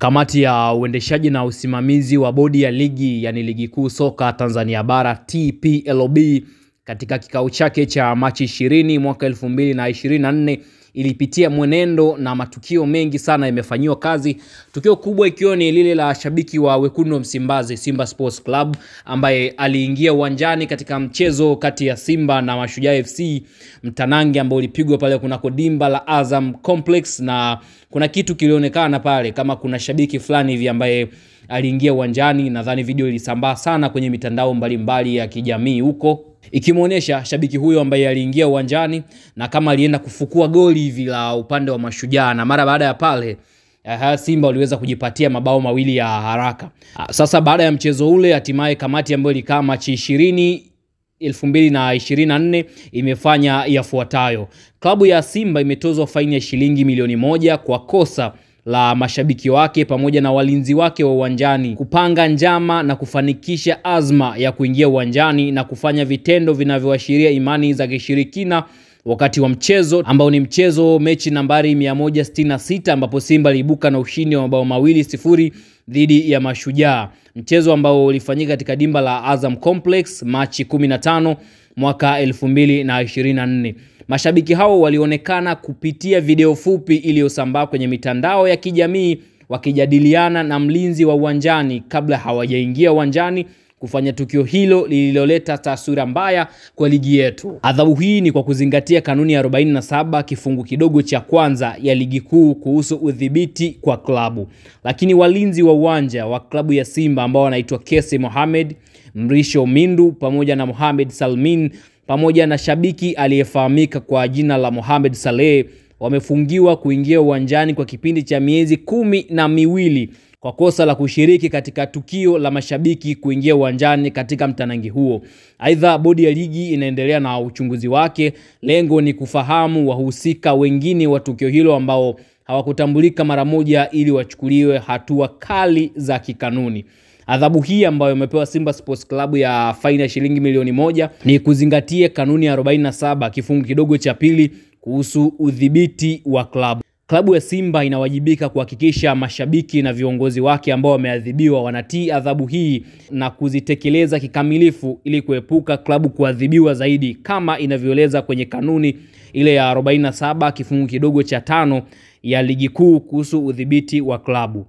Kamati ya uendeshaji na usimamizi wa bodi ya ligi yani ligi kuu soka Tanzania bara TPLB katika kikao chake cha Machi 20 mwaka 2024 ilipitia mwenendo na matukio mengi sana yamefanyiwa kazi, tukio kubwa ikiwa ni lile la shabiki wa wekundu wa Msimbazi Simba Sports Club ambaye aliingia uwanjani katika mchezo kati ya Simba na Mashujaa FC, mtanange ambao ulipigwa pale kunako dimba la Azam Complex, na kuna kitu kilionekana pale kama kuna shabiki fulani hivi ambaye aliingia uwanjani. Nadhani video ilisambaa sana kwenye mitandao mbalimbali mbali ya kijamii huko ikimwonyesha shabiki huyo ambaye aliingia uwanjani na kama alienda kufukua goli hivi la upande wa Mashujaa, na mara baada ya pale Aha, eh, Simba waliweza kujipatia mabao mawili ya haraka. Ah, sasa baada ya mchezo ule, hatimaye kamati ambayo ilikaa Machi ishirini 2024 imefanya yafuatayo. Klabu ya Simba imetozwa faini ya shilingi milioni moja kwa kosa la mashabiki wake pamoja na walinzi wake wa uwanjani kupanga njama na kufanikisha azma ya kuingia uwanjani na kufanya vitendo vinavyoashiria imani za kishirikina wakati wa mchezo ambao ni mchezo mechi nambari 166 ambapo Simba liibuka na ushindi wa mabao mawili sifuri dhidi ya Mashujaa, mchezo ambao ulifanyika katika dimba la Azam Complex Machi 15 mwaka 2024. Mashabiki hao walionekana kupitia video fupi iliyosambaa kwenye mitandao ya kijamii wakijadiliana na mlinzi wa uwanjani kabla hawajaingia uwanjani kufanya tukio hilo lililoleta taswira mbaya kwa ligi yetu. Adhabu hii ni kwa kuzingatia kanuni ya 47 kifungu kidogo cha kwanza ya ligi kuu kuhusu udhibiti kwa klabu. Lakini walinzi wa uwanja wa klabu ya Simba ambao wanaitwa Kese Mohamed, Mrisho Mindu pamoja na Mohamed Salmin pamoja na shabiki aliyefahamika kwa jina la Mohamed Saleh wamefungiwa kuingia uwanjani kwa kipindi cha miezi kumi na miwili kwa kosa la kushiriki katika tukio la mashabiki kuingia uwanjani katika mtanangi huo. Aidha, bodi ya ligi inaendelea na uchunguzi wake, lengo ni kufahamu wahusika wengine wa tukio hilo ambao hawakutambulika mara moja, ili wachukuliwe hatua kali za kikanuni. Adhabu hii ambayo imepewa Simba Sports Club ya faini ya shilingi milioni moja ni kuzingatia kanuni ya 47 kifungu kidogo cha pili kuhusu udhibiti wa klabu. Klabu ya Simba inawajibika kuhakikisha mashabiki na viongozi wake ambao wameadhibiwa wanatii adhabu hii na kuzitekeleza kikamilifu ili kuepuka klabu kuadhibiwa zaidi kama inavyoeleza kwenye kanuni ile ya 47 kifungu kidogo cha tano ya ligi kuu kuhusu udhibiti wa klabu.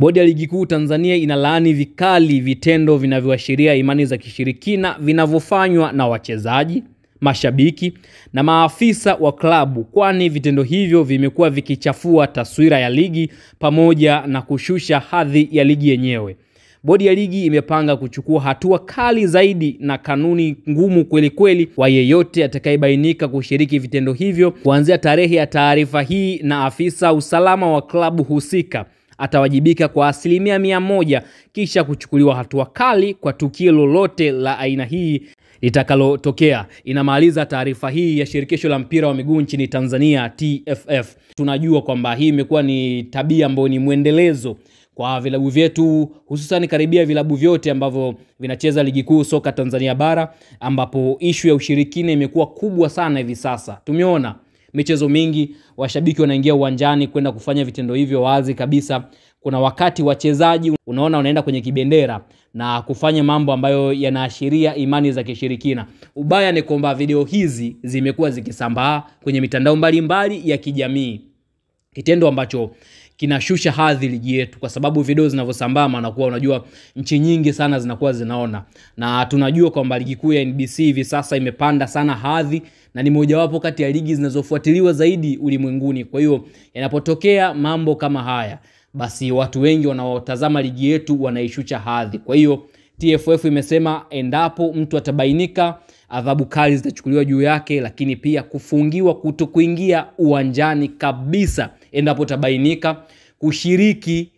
Bodi ya Ligi Kuu Tanzania inalaani vikali vitendo vinavyoashiria imani za kishirikina vinavyofanywa na wachezaji, mashabiki na maafisa wa klabu, kwani vitendo hivyo vimekuwa vikichafua taswira ya ligi pamoja na kushusha hadhi ya ligi yenyewe. Bodi ya ligi imepanga kuchukua hatua kali zaidi na kanuni ngumu kweli kweli kwa yeyote atakayebainika kushiriki vitendo hivyo kuanzia tarehe ya taarifa hii na afisa usalama wa klabu husika atawajibika kwa asilimia mia moja kisha kuchukuliwa hatua kali kwa tukio lolote la aina hii litakalotokea. Inamaliza taarifa hii ya shirikisho la mpira wa miguu nchini Tanzania TFF. Tunajua kwamba hii imekuwa ni tabia ambayo ni mwendelezo kwa vilabu vyetu hususan karibia vilabu vyote ambavyo vinacheza ligi kuu soka Tanzania bara, ambapo ishu ya ushirikina imekuwa kubwa sana hivi sasa. Tumeona michezo mingi washabiki wanaingia uwanjani kwenda kufanya vitendo hivyo wazi kabisa. Kuna wakati wachezaji unaona wanaenda kwenye kibendera na kufanya mambo ambayo yanaashiria imani za kishirikina. Ubaya ni kwamba video hizi zimekuwa zikisambaa kwenye mitandao mbalimbali mbali ya kijamii, kitendo ambacho kinashusha hadhi ligi yetu, kwa sababu video zinavyosambaa na kuwa unajua, nchi nyingi sana zinakuwa zinaona, na tunajua kwamba ligi kuu ya NBC hivi sasa imepanda sana hadhi na ni mojawapo kati ya ligi zinazofuatiliwa zaidi ulimwenguni. Kwa hiyo yanapotokea mambo kama haya, basi watu wengi wanaotazama ligi yetu wanaishusha hadhi. Kwa hiyo TFF imesema endapo mtu atabainika adhabu kali zitachukuliwa juu yake, lakini pia kufungiwa kuto kuingia uwanjani kabisa endapo tabainika kushiriki,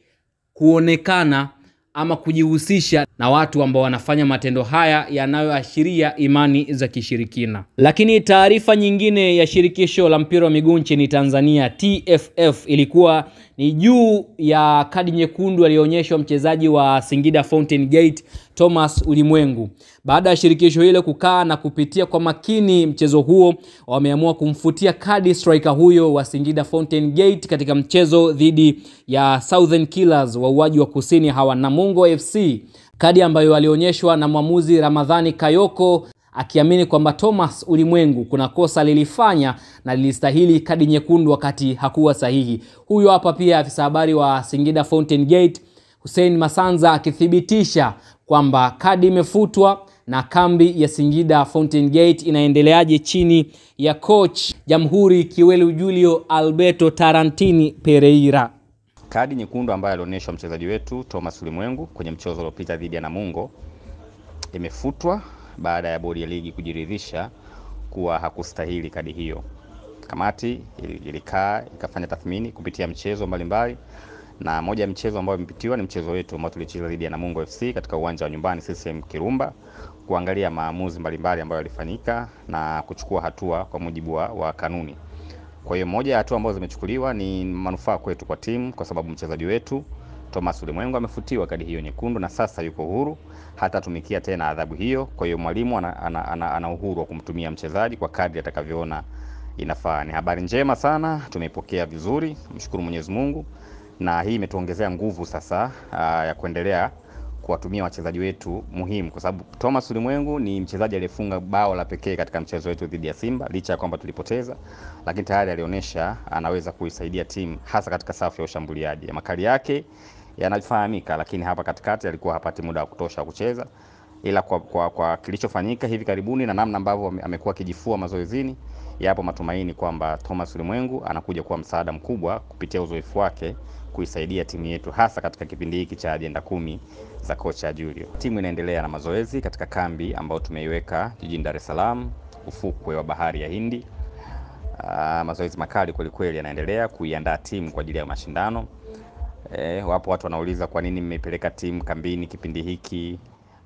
kuonekana ama kujihusisha na watu ambao wanafanya matendo haya yanayoashiria imani za kishirikina. Lakini taarifa nyingine ya shirikisho la mpira wa miguu nchini Tanzania TFF ilikuwa ni juu ya kadi nyekundu aliyoonyeshwa mchezaji wa Singida Fountain Gate Thomas Ulimwengu. Baada ya shirikisho hilo kukaa na kupitia kwa makini mchezo huo, wameamua kumfutia kadi striker huyo wa Singida Fountain Gate katika mchezo dhidi ya Southern Killers wauaji wa kusini hawa Namungo FC, kadi ambayo alionyeshwa na mwamuzi Ramadhani Kayoko akiamini kwamba Thomas Ulimwengu kuna kosa lilifanya na lilistahili kadi nyekundu wakati hakuwa sahihi. Huyo hapa pia afisa habari wa Singida Fountain Gate Hussein Masanza akithibitisha kwamba kadi imefutwa na kambi ya Singida Fountain Gate inaendeleaje chini ya coach Jamhuri Kiwelu Julio Alberto Tarantini Pereira. Kadi nyekundu ambayo alionyeshwa mchezaji wetu Thomas Ulimwengu kwenye mchezo uliopita dhidi ya Namungo imefutwa baada ya bodi ya ligi kujiridhisha kuwa hakustahili kadi hiyo. Kamati ilikaa ikafanya tathmini kupitia mchezo mbalimbali mbali na moja ya michezo ambayo imepitiwa ni mchezo wetu ambao tulicheza dhidi ya Namungo FC katika uwanja wa nyumbani CCM Kirumba, kuangalia maamuzi mbalimbali ambayo yalifanyika na kuchukua hatua kwa mujibu wa, wa kanuni. Kwa hiyo moja ya hatua ambazo zimechukuliwa ni manufaa kwetu kwa timu, kwa sababu mchezaji wetu Thomas Ulimwengu amefutiwa kadi hiyo nyekundu na sasa yuko huru, hatatumikia tena adhabu hiyo. Kwa hiyo mwalimu ana, ana, ana, ana uhuru wa kumtumia mchezaji kwa kadri atakavyoona inafaa. Ni habari njema sana, tumeipokea vizuri, mshukuru Mwenyezi Mungu na hii imetuongezea nguvu sasa aa, ah, ya kuendelea kuwatumia wachezaji wetu muhimu, kwa sababu Thomas Ulimwengu ni mchezaji aliyefunga bao la pekee katika mchezo wetu dhidi ya Simba, licha ya kwamba tulipoteza, lakini tayari alionyesha anaweza kuisaidia timu hasa katika safu ya ushambuliaji. Makali yake yanafahamika, lakini hapa katikati alikuwa hapati muda wa kutosha kucheza ila kwa, kwa, kwa kilichofanyika hivi karibuni na namna ambavyo amekuwa akijifua mazoezini, yapo matumaini kwamba Thomas Ulimwengu anakuja kuwa msaada mkubwa kupitia uzoefu wake kuisaidia timu yetu hasa katika kipindi hiki cha ajenda kumi za kocha Julio. Timu inaendelea na mazoezi katika kambi ambayo tumeiweka jijini Dar es Salaam, ufukwe wa bahari ya Hindi. Aa, ah, mazoezi makali kwelikweli yanaendelea kuiandaa timu kwa ajili ya mashindano. E, wapo watu wanauliza kwa nini mmepeleka timu kambini kipindi hiki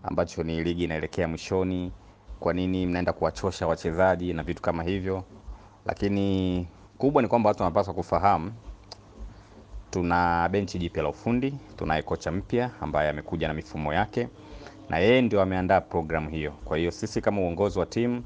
ambacho ni ligi inaelekea mwishoni, kwa nini mnaenda kuwachosha wachezaji na vitu kama hivyo. Lakini kubwa ni kwamba watu wanapaswa kufahamu tuna benchi jipya la ufundi, tunaye kocha mpya ambaye amekuja na mifumo yake na yeye ndio ameandaa programu hiyo. Kwa hiyo sisi kama uongozi wa timu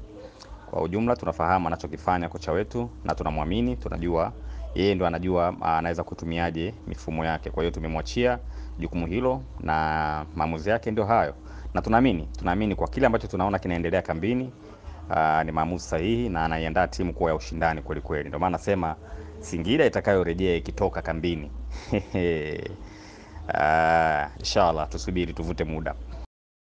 kwa ujumla tunafahamu anachokifanya kocha wetu na tunamwamini, tunajua yeye ndio anajua anaweza kutumiaje mifumo yake. Kwa hiyo tumemwachia jukumu hilo na maamuzi yake ndio hayo, na tunaamini tunaamini kwa kile ambacho tunaona kinaendelea kambini Uh, ni maamuzi sahihi na anaiandaa timu kuwa ya ushindani kweli kweli. Ndio maana nasema Singida itakayorejea ikitoka kambini uh, inshallah tusubiri tuvute muda.